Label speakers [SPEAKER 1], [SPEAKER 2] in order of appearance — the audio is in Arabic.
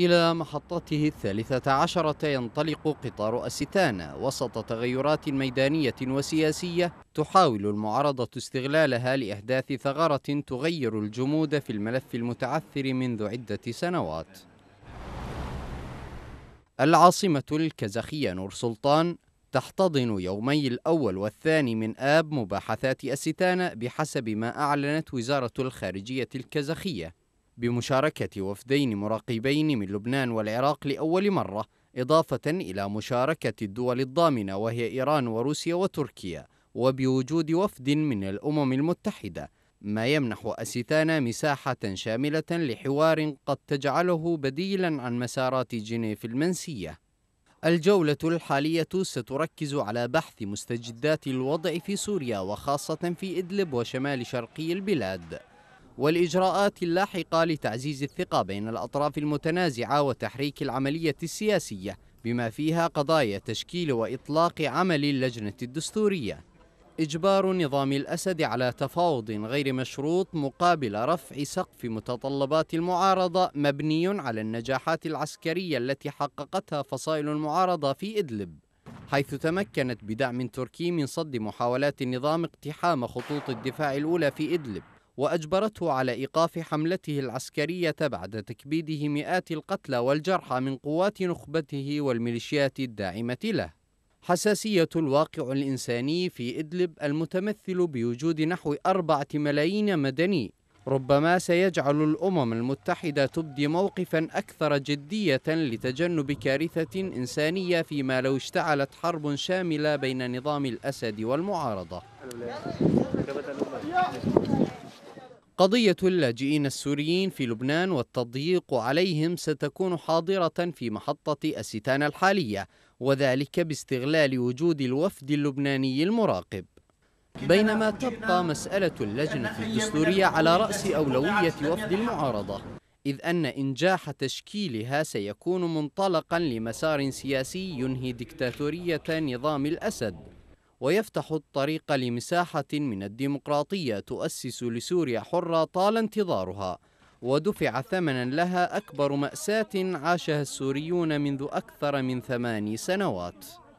[SPEAKER 1] إلى محطته الثالثة عشرة ينطلق قطار أستانا وسط تغيرات ميدانية وسياسية تحاول المعارضة استغلالها لإحداث ثغرة تغير الجمود في الملف المتعثر منذ عدة سنوات العاصمة الكازاخية نور سلطان تحتضن يومي الأول والثاني من آب مباحثات أستانا بحسب ما أعلنت وزارة الخارجية الكازاخية بمشاركة وفدين مراقبين من لبنان والعراق لأول مرة إضافة إلى مشاركة الدول الضامنة وهي إيران وروسيا وتركيا وبوجود وفد من الأمم المتحدة ما يمنح أسيتانا مساحة شاملة لحوار قد تجعله بديلا عن مسارات جنيف المنسية الجولة الحالية ستركز على بحث مستجدات الوضع في سوريا وخاصة في إدلب وشمال شرقي البلاد والإجراءات اللاحقة لتعزيز الثقة بين الأطراف المتنازعة وتحريك العملية السياسية بما فيها قضايا تشكيل وإطلاق عمل اللجنة الدستورية إجبار نظام الأسد على تفاوض غير مشروط مقابل رفع سقف متطلبات المعارضة مبني على النجاحات العسكرية التي حققتها فصائل المعارضة في إدلب حيث تمكنت بدعم تركي من صد محاولات النظام اقتحام خطوط الدفاع الأولى في إدلب وأجبرته على إيقاف حملته العسكرية بعد تكبيده مئات القتلى والجرحى من قوات نخبته والميليشيات الداعمة له. حساسية الواقع الإنساني في إدلب المتمثل بوجود نحو أربعة ملايين مدني ربما سيجعل الامم المتحده تبدي موقفا اكثر جديه لتجنب كارثه انسانيه فيما لو اشتعلت حرب شامله بين نظام الاسد والمعارضه قضية اللاجئين السوريين في لبنان والتضييق عليهم ستكون حاضرة في محطة أستان الحالية وذلك باستغلال وجود الوفد اللبناني المراقب بينما تبقى مسألة اللجنة الدستورية على رأس أولوية وفد المعارضة إذ أن إنجاح تشكيلها سيكون منطلقا لمسار سياسي ينهي دكتاتورية نظام الأسد ويفتح الطريق لمساحة من الديمقراطية تؤسس لسوريا حرة طال انتظارها ودفع ثمنا لها أكبر مأساة عاشها السوريون منذ أكثر من ثماني سنوات